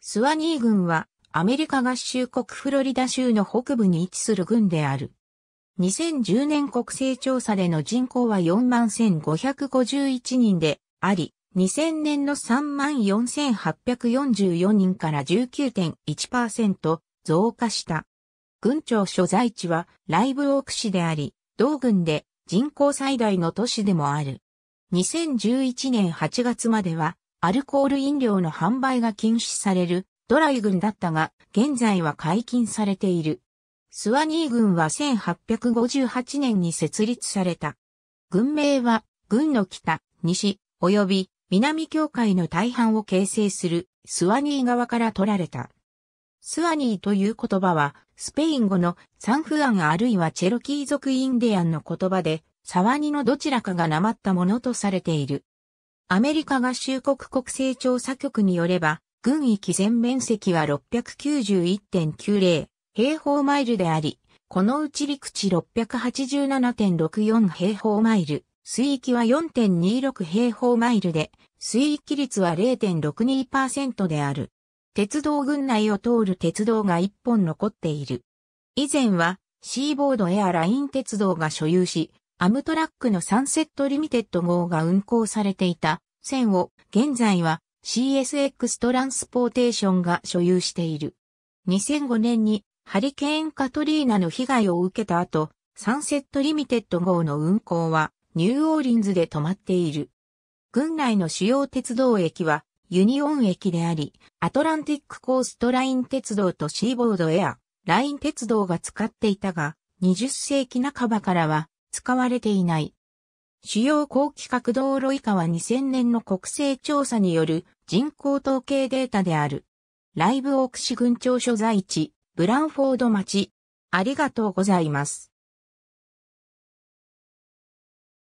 スワニー軍はアメリカ合衆国フロリダ州の北部に位置する軍である。2010年国勢調査での人口は41,551人であり、2000年の34,844人から19.1%増加した。軍庁所在地はライブオーク市であり、同軍で人口最大の都市でもある。2011年8月まではアルコール飲料の販売が禁止されるドライ軍だったが、現在は解禁されている。スワニー軍は1858年に設立された。軍名は、軍の北、西、及び南境界の大半を形成するスワニー側から取られた。スワニーという言葉は、スペイン語のサンフアンあるいはチェロキー族インディアンの言葉で、サワニのどちらかがなまったものとされている。アメリカ合衆国国勢調査局によれば、軍域全面積は691.90平方マイルであり、このうち陸地687.64平方マイル、水域は4.26平方マイルで、水域率は0.62%である。鉄道群内を通る鉄道が1本残っている。以前は、シーボードエアライン鉄道が所有し、アムトラックのサンセットリミテッド号が運行されていた線を現在は CSX トランスポーテーションが所有している。2005年にハリケーンカトリーナの被害を受けた後、サンセットリミテッド号の運行はニューオーリンズで止まっている。軍内の主要鉄道駅はユニオン駅であり、アトランティックコーストライン鉄道とシーボードエア、ライン鉄道が使っていたが、20世紀半ばからは使われていない。主要高規格道路以下は2000年の国勢調査による人口統計データである。ライブオーク市群庁所在地、ブランフォード町。ありがとうございます。